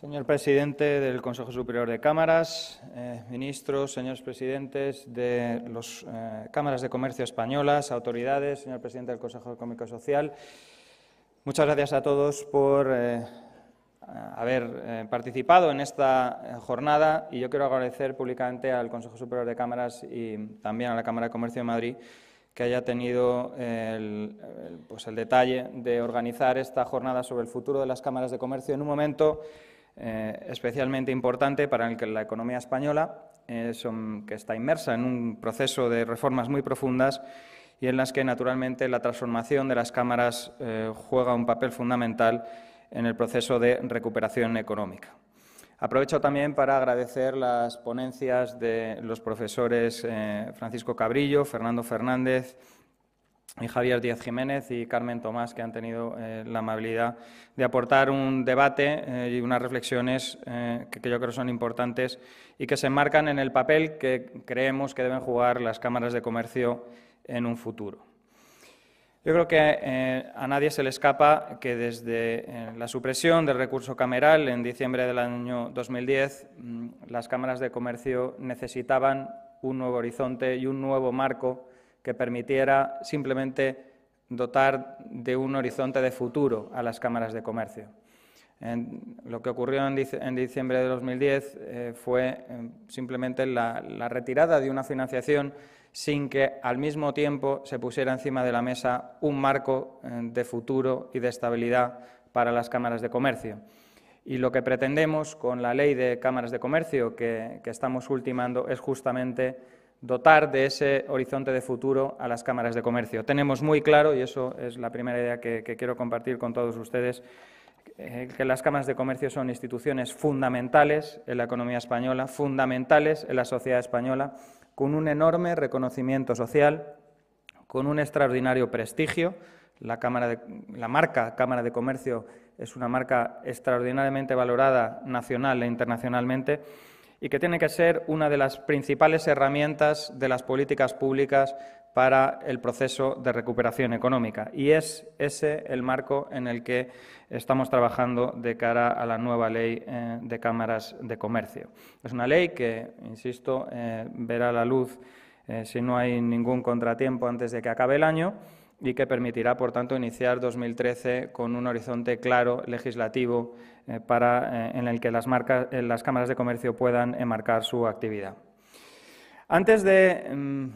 Señor presidente del Consejo Superior de Cámaras, eh, ministros, señores presidentes de las eh, cámaras de comercio españolas, autoridades, señor presidente del Consejo Económico Social, muchas gracias a todos por eh, haber participado en esta jornada y yo quiero agradecer públicamente al Consejo Superior de Cámaras y también a la Cámara de Comercio de Madrid que haya tenido pues el detalle de organizar esta jornada sobre el futuro de las cámaras de comercio en un momento eh, especialmente importante para el que la economía española, eh, que está inmersa en un proceso de reformas muy profundas y en las que naturalmente la transformación de las cámaras eh, juega un papel fundamental en el proceso de recuperación económica. Aprovecho también para agradecer las ponencias de los profesores Francisco Cabrillo, Fernando Fernández, y Javier Díaz Jiménez y Carmen Tomás, que han tenido eh, la amabilidad de aportar un debate eh, y unas reflexiones eh, que, que, yo creo son importantes y que se enmarcan en el papel que creemos que deben jugar las cámaras de comercio en un futuro. Yo creo que a nadie se le escapa que desde la supresión del recurso cameral en diciembre del año 2010, mm, las cámaras de comercio necesitaban un nuevo horizonte y un nuevo marco que permitiera simplemente dotar de un horizonte de futuro a las cámaras de comercio. lo que ocurrió en, diciembre de 2010 eh, fue eh, simplemente la, retirada de una financiación sin que al mismo tiempo se pusiera encima de la mesa un marco eh, de futuro y de estabilidad para las cámaras de comercio. Y lo que pretendemos con la ley de cámaras de comercio que estamos ultimando es justamente dotar de ese horizonte de futuro a las cámaras de comercio. Tenemos muy claro, y eso es la primera idea que, quiero compartir con todos ustedes, eh, que las cámaras de comercio son instituciones fundamentales en la economía española, fundamentales en la sociedad española, con un enorme reconocimiento social, con un extraordinario prestigio. la marca Cámara de Comercio es una marca extraordinariamente valorada nacional e internacionalmente y que tiene que ser una de las principales herramientas de las políticas públicas para el proceso de recuperación económica. Y es ese el marco en el que estamos trabajando de cara a la nueva ley eh, de cámaras de comercio. Es una ley que, insisto, eh, verá la luz eh, si no hay ningún contratiempo antes de que acabe el año y que permitirá, por tanto, iniciar 2013 con un horizonte claro legislativo eh, eh, en el que las, marcas, eh, las, cámaras de comercio puedan enmarcar su actividad. Antes de mm,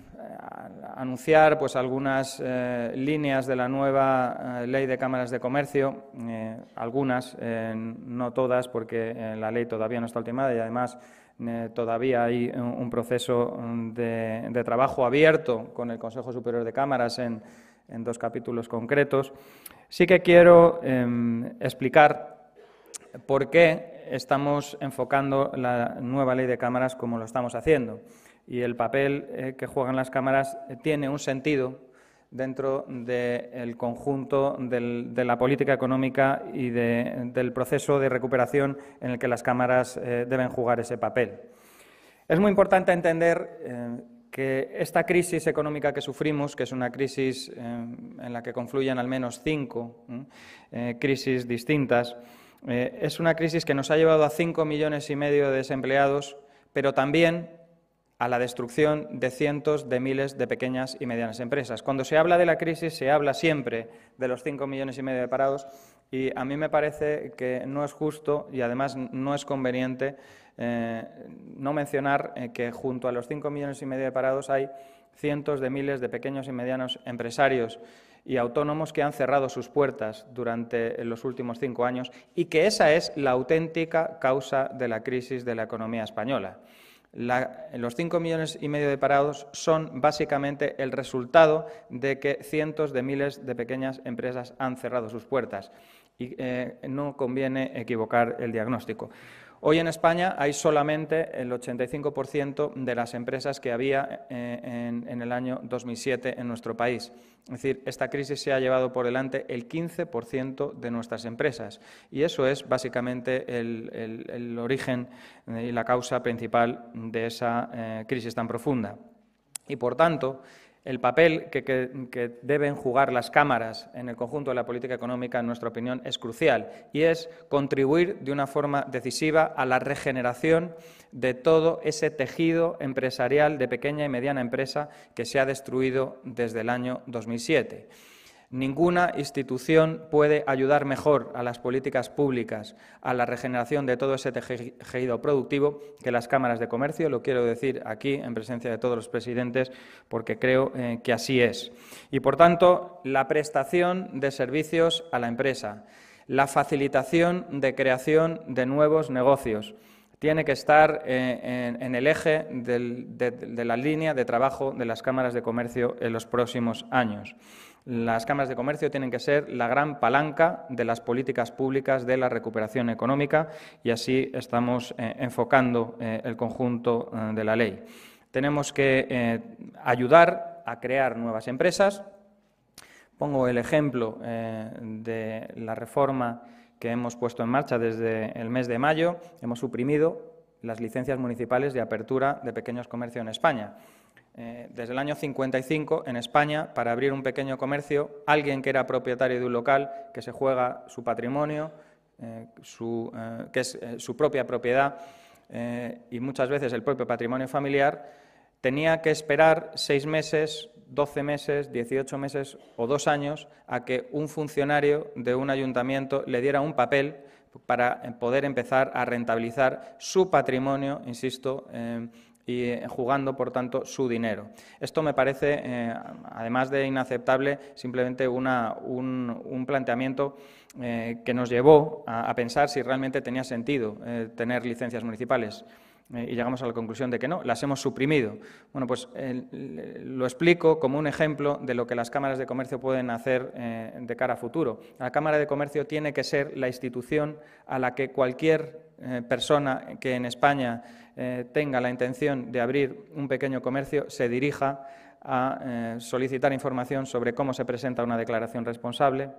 anunciar pues, algunas líneas de la nueva ley de cámaras de comercio, algunas, no todas, porque la ley todavía no está ultimada y además todavía hay un, proceso de, de trabajo abierto con el Consejo Superior de Cámaras en en dos capítulos concretos, sí que quiero em, explicar por qué estamos enfocando la nueva ley de cámaras como lo estamos haciendo. Y el papel eh, que juegan las cámaras eh, tiene un sentido dentro del conjunto de la política económica y del proceso de recuperación en el que las cámaras eh, deben jugar ese papel. Es muy importante entender em, que esta crisis económica que sufrimos, que es una crisis eh, en la que confluyen al menos cinco eh, crisis distintas, eh, es una crisis que nos ha llevado a cinco millones y medio de desempleados, pero también a la destrucción de cientos de miles de pequeñas y medianas empresas. Cuando se habla de la crisis, se habla siempre de los cinco millones y medio de parados, y a mí me parece que no es justo y además no es conveniente eh, no mencionar eh, que junto a los 5 millones y medio de parados hay cientos de miles de pequeños y medianos empresarios y autónomos que han cerrado sus puertas durante los últimos cinco años y que esa es la auténtica causa de la crisis de la economía española. los 5 millones y medio de parados son básicamente el resultado de que cientos de miles de pequeñas empresas han cerrado sus puertas y eh, no conviene equivocar el diagnóstico. Hoy en España hay solamente el 85% de las empresas que había eh, en, el año 2007 en nuestro país. Es decir, esta crisis se ha llevado por delante el 15% de nuestras empresas y eso es básicamente el, origen y la causa principal de esa eh, crisis tan profunda. Y por tanto, el papel que, deben jugar las cámaras en el conjunto de la política económica, en nuestra opinión, es crucial y es contribuir de una forma decisiva a la regeneración de todo ese tejido empresarial de pequeña y mediana empresa que se ha destruido desde el año 2007. Ninguna institución puede ayudar mejor a las políticas públicas, a la regeneración de todo ese tejido productivo que las cámaras de comercio. Lo quiero decir aquí en presencia de todos los presidentes porque creo eh, que así es. Y por tanto, la prestación de servicios a la empresa, la facilitación de creación de nuevos negocios tiene que estar eh, en, el eje de la línea de trabajo de las cámaras de comercio en los próximos años las cámaras de comercio tienen que ser la gran palanca de las políticas públicas de la recuperación económica y así estamos eh, enfocando eh, el conjunto eh, de la ley. Tenemos que ayudar a crear nuevas empresas. Pongo el ejemplo de la reforma que hemos puesto en marcha desde el mes de mayo. Hemos suprimido las licencias municipales de apertura de pequeños comercios en España. Eh, desde el año 55 en España para abrir un pequeño comercio, alguien que era propietario de un local, que se juega su patrimonio, eh, su, eh, que es su propia propiedad y muchas veces el propio patrimonio familiar, tenía que esperar seis meses, doce meses, dieciocho meses o dos años a que un funcionario de un ayuntamiento le diera un papel para poder empezar a rentabilizar su patrimonio, insisto, y eh, jugando, por tanto, su dinero. Esto me parece, eh, además de inaceptable, simplemente un, planteamiento eh, que nos llevó a, pensar si realmente tenía sentido tener licencias municipales. Eh, y llegamos a la conclusión de que no, las hemos suprimido. Bueno, pues eh, lo explico como un ejemplo de lo que las cámaras de comercio pueden hacer eh, de cara a futuro. La Cámara de Comercio tiene que ser la institución a la que cualquier persona que en España tenga la intención de abrir un pequeño comercio se dirija a solicitar información sobre cómo se presenta una declaración responsable,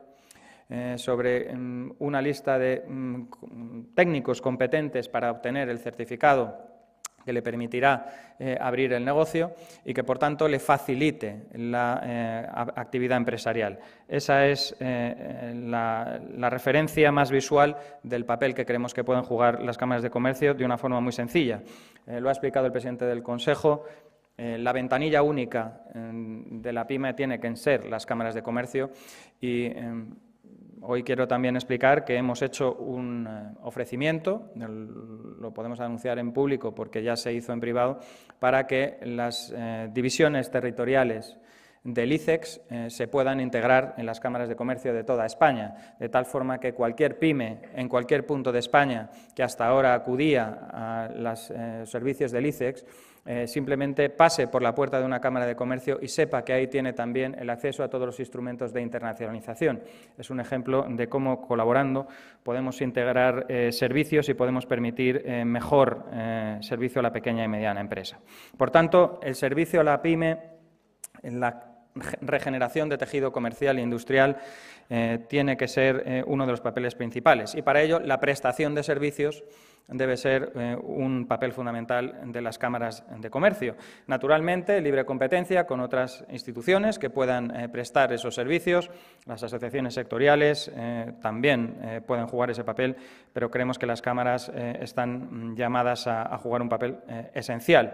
eh, sobre em, una lista de em, técnicos competentes para obtener el certificado que le permitirá eh, abrir el negocio y que, por tanto, le facilite la eh, actividad empresarial. Esa es la, referencia más visual del papel que creemos que pueden jugar las cámaras de comercio de una forma muy sencilla. lo ha explicado el presidente del Consejo. la ventanilla única em, de la PYME tiene que ser las cámaras de comercio y hoy quiero también explicar que hemos hecho un eh, ofrecimiento, lo podemos anunciar en público porque ya se hizo en privado, para que las eh, divisiones territoriales del ICEX eh, se puedan integrar en las cámaras de comercio de toda España, de tal forma que cualquier pyme en cualquier punto de España que hasta ahora acudía a los servicios del ICEX eh, simplemente pase por la puerta de una Cámara de Comercio y sepa que ahí tiene también el acceso a todos los instrumentos de internacionalización. Es un ejemplo de cómo colaborando podemos integrar eh, servicios y podemos permitir eh, mejor servicio a la pequeña y mediana empresa. Por tanto, el servicio a la pyme, en la regeneración de tejido comercial e industrial tiene que ser uno de los papeles principales. Y para ello, la prestación de servicios debe ser eh, un papel fundamental de las cámaras de comercio. Naturalmente, libre competencia con otras instituciones que puedan eh, prestar esos servicios. Las asociaciones sectoriales eh, también pueden jugar ese papel, pero creemos que las cámaras están mm, llamadas a, jugar un papel esencial.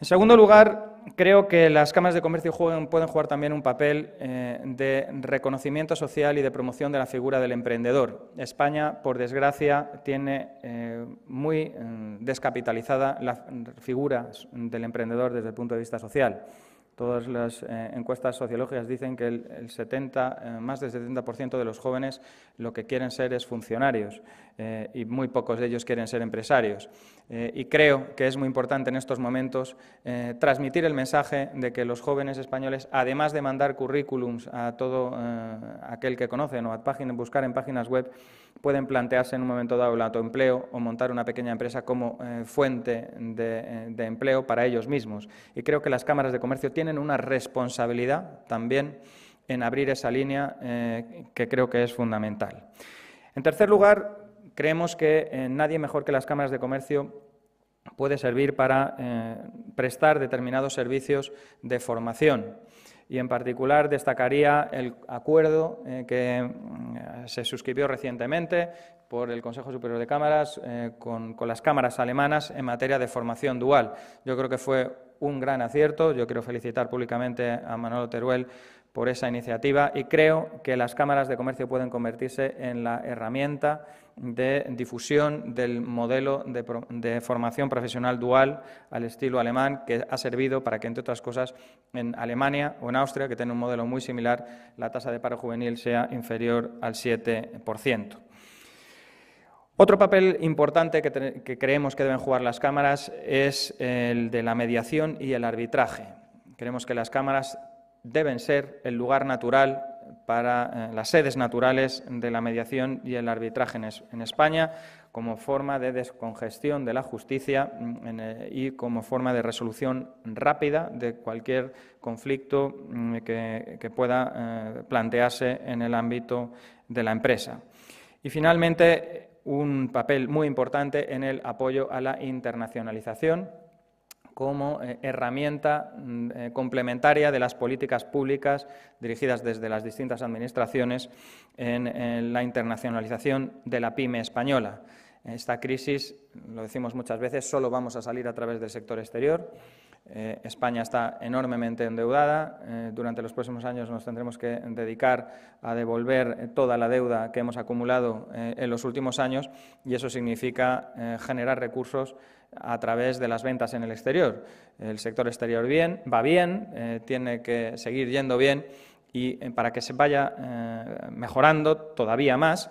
En segundo lugar, creo que las cámaras de comercio pueden jugar también un papel eh, de reconocimiento social y de promoción de la figura del emprendedor. España, por desgracia, tiene eh, muy eh, descapitalizada la figura del emprendedor desde el punto de vista social. Todas las encuestas sociológicas dicen que el, 70, más del 70% de los jóvenes lo que quieren ser es funcionarios eh, y muy pocos de ellos quieren ser empresarios. Eh, y creo que es muy importante en estos momentos eh, transmitir el mensaje de que los jóvenes españoles, además de mandar currículums a todo aquel que conocen o a buscar en páginas web, pueden plantearse en un momento dado el autoempleo o montar una pequeña empresa como fuente de, empleo para ellos mismos. Y creo que las cámaras de comercio tienen una responsabilidad también en abrir esa línea que creo que es fundamental. En tercer lugar, Creemos que eh, nadie mejor que las cámaras de comercio puede servir para eh, prestar determinados servicios de formación. Y en particular destacaría el acuerdo eh, que mm, se suscribió recientemente por el Consejo Superior de Cámaras con, las cámaras alemanas en materia de formación dual. Yo creo que fue un gran acierto. Yo quiero felicitar públicamente a Manuel Teruel por esa iniciativa y creo que las cámaras de comercio pueden convertirse en la herramienta de difusión del modelo de, formación profesional dual al estilo alemán que ha servido para que, entre otras cosas, en Alemania o en Austria, que tiene un modelo muy similar, la tasa de paro juvenil sea inferior al 7%. Otro papel importante que, que creemos que deben jugar las cámaras es el de la mediación y el arbitraje. Creemos que las cámaras deben ser el lugar natural para eh, las sedes naturales de la mediación y el arbitraje en, España, como forma de descongestión de la justicia mm, eh, y como forma de resolución rápida de cualquier conflicto mm, que, pueda eh, plantearse en el ámbito de la empresa. Y finalmente, un papel muy importante en el apoyo a la internacionalización como eh, herramienta mm, eh, complementaria de las políticas públicas dirigidas desde las distintas administraciones en la internacionalización de la pyme española. Esta crisis, lo decimos muchas veces, solo vamos a salir a través del sector exterior. Eh, España está enormemente endeudada. Eh, durante los próximos años nos tendremos que dedicar a devolver eh, toda la deuda que hemos acumulado en los últimos años y eso significa generar recursos a través de las ventas en el exterior. El sector exterior bien, va bien, tiene que seguir yendo bien y para que se vaya mejorando todavía más.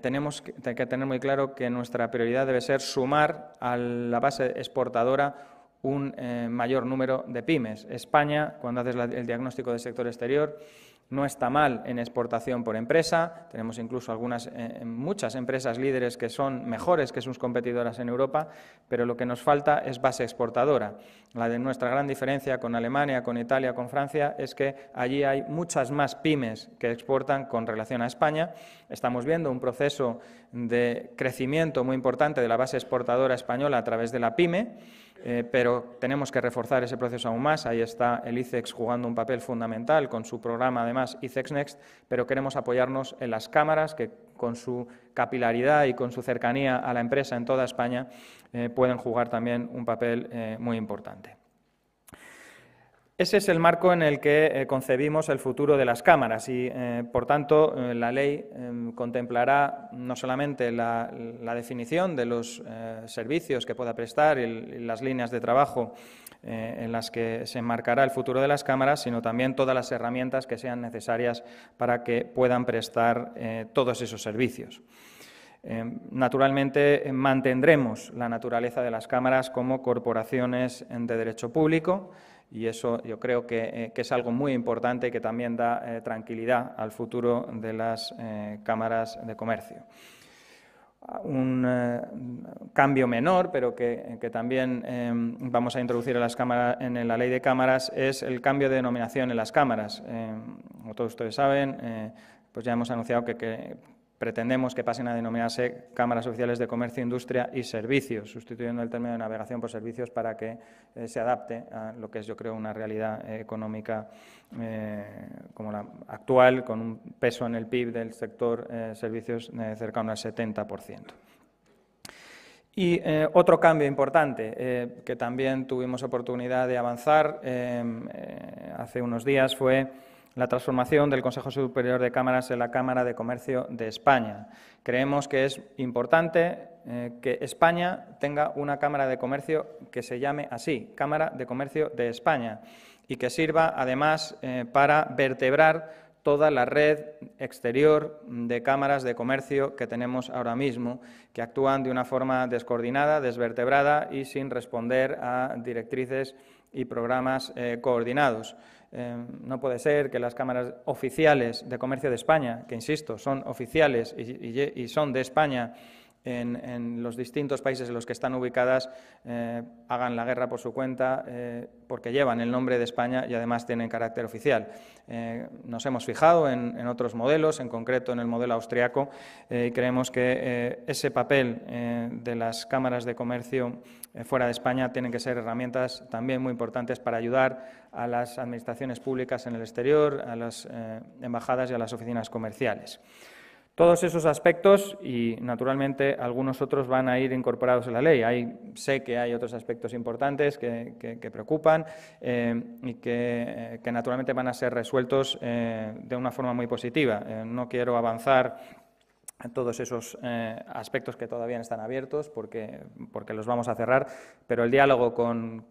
tenemos que, tener muy claro que nuestra prioridad debe ser sumar a la base exportadora un eh, mayor número de pymes. España, cuando haces el diagnóstico del sector exterior, no está mal en exportación por empresa. Tenemos incluso algunas, eh, eh, muchas empresas líderes que son mejores que sus competidoras en Europa, pero lo que nos falta es base exportadora. La de nuestra gran diferencia con Alemania, con Italia, con Francia es que allí hay muchas más pymes que exportan con relación a España. Estamos viendo un proceso de crecimiento muy importante de la base exportadora española a través de la pyme eh, pero tenemos que reforzar ese proceso aún más. Ahí está el ICEX jugando un papel fundamental con su programa, además, ICEX Next, pero queremos apoyarnos en las cámaras que con su capilaridad y con su cercanía a la empresa en toda España eh, pueden jugar también un papel eh, muy importante. Ese es el marco en el que eh, concebimos el futuro de las cámaras y, eh, por tanto, eh, la ley em, contemplará no solamente la, definición de los servicios que pueda prestar y las líneas de trabajo en las que se enmarcará el futuro de las cámaras, sino también todas las herramientas que sean necesarias para que puedan prestar todos esos servicios. Em, naturalmente, mantendremos la naturaleza de las cámaras como corporaciones de derecho público y eso yo creo que, eh, es algo muy importante que también da eh, tranquilidad al futuro de las eh, cámaras de comercio. Un cambio menor, pero que, también em, vamos a introducir en, las cámaras, en la ley de cámaras, es el cambio de denominación en las cámaras. Em, como todos ustedes saben, pues ya hemos anunciado que pretendemos que pasen a denominarse cámaras oficiales de comercio, industria y servicios, sustituyendo el término de navegación por servicios para que eh, se adapte a lo que es, yo creo, una realidad eh, económica eh, como la actual, con un peso en el PIB del sector servicios cercano al 70%. Y otro cambio importante que también tuvimos oportunidad de avanzar hace unos días fue la transformación del Consejo Superior de Cámaras en la Cámara de Comercio de España. Creemos que es importante eh, que España tenga una Cámara de Comercio que se llame así, Cámara de Comercio de España, y que sirva además eh, para vertebrar toda la red exterior de cámaras de comercio que tenemos ahora mismo, que actúan de una forma descoordinada, desvertebrada y sin responder a directrices y programas eh, coordinados. Em, no puede ser que las cámaras oficiales de comercio de España, que insisto, son oficiales y son de España, en, los distintos países en los que están ubicadas eh, hagan la guerra por su cuenta, eh, porque llevan el nombre de España y además tienen carácter oficial. Eh, nos hemos fijado en, en, otros modelos, en concreto en el modelo austriaco, y creemos que ese papel de las cámaras de comercio fuera de España tienen que ser herramientas también muy importantes para ayudar a las administraciones públicas en el exterior, a las embajadas y a las oficinas comerciales. Todos esos aspectos y, naturalmente, algunos otros van a ir incorporados en la ley. Hay, sé que hay otros aspectos importantes que, preocupan eh, y eh, que, naturalmente, van a ser resueltos eh, de una forma muy positiva. no quiero avanzar todos esos eh, aspectos que todavía están abiertos porque, porque los vamos a cerrar, pero el diálogo con,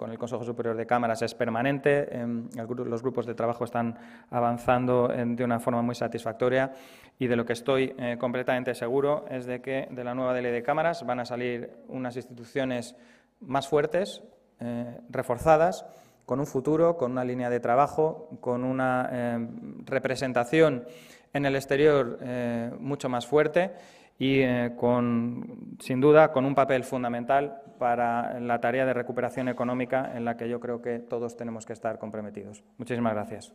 el Consejo Superior de Cámaras es permanente, em, los grupos de trabajo están avanzando em, de una forma muy satisfactoria y de lo que estoy eh, completamente seguro es de que de la nueva ley de cámaras van a salir unas instituciones más fuertes, eh, reforzadas, con un futuro, con una línea de trabajo, con una em, representación en el exterior eh, mucho más fuerte y eh, con, sin duda con un papel fundamental para la tarea de recuperación económica en la que yo creo que todos tenemos que estar comprometidos. Muchísimas gracias.